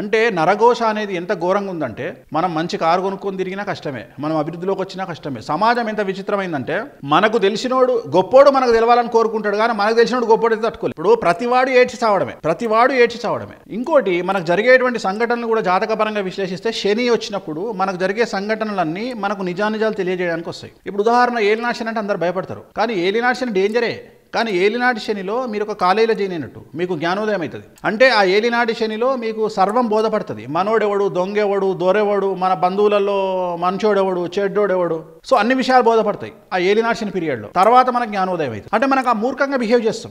అంటే నరఘోష అనేది ఎంత ఘోరంగా ఉందంటే మనం మంచి కారు కొనుక్కొని తిరిగినా కష్టమే మనం అభివృద్ధిలోకి వచ్చినా కష్టమే సమాజం ఎంత విచిత్రమైందంటే మనకు తెలిసినోడు గొప్పోడు మనకు తెలవాలని కోరుకుంటాడు కానీ మనకు తెలిసినోడు గొప్పోడు తట్టుకోలేదు ఇప్పుడు ప్రతివాడు ఏడ్చి చావడమే ప్రతివాడు ఏడ్చి చావడమే ఇంకోటి మనకు జరిగేటువంటి సంఘటనలు కూడా జాతకపరంగా విశ్లేషిస్తే శని వచ్చినప్పుడు మనకు జరిగే సంఘటనలన్నీ మనకు నిజానిజాలు తెలియజేయడానికి వస్తాయి ఇప్పుడు ఉదాహరణ ఏలినాశనం అంటే అందరు భయపడతారు కానీ ఏలినాశనం డేంజరే కానీ ఏలినాటి శనిలో మీరు ఒక కాలేజీలో చేయనట్టు మీకు జ్ఞానోదయం అవుతుంది అంటే ఆ ఏలినాటి శనిలో మీకు సర్వం బోధపడుతుంది మనోడెవడు దొంగెవడు దొరెవడు మన బంధువులలో మనుషోడెవడు చెడ్డోడెవడు సో అన్ని విషయాలు బోధపడతాయి ఆ ఏలినాటి శని పీరియడ్లో తర్వాత మనకు జ్ఞానోదయం అవుతుంది అంటే మనకు ఆ మూర్ఖంగా బిహేవ్ చేస్తాం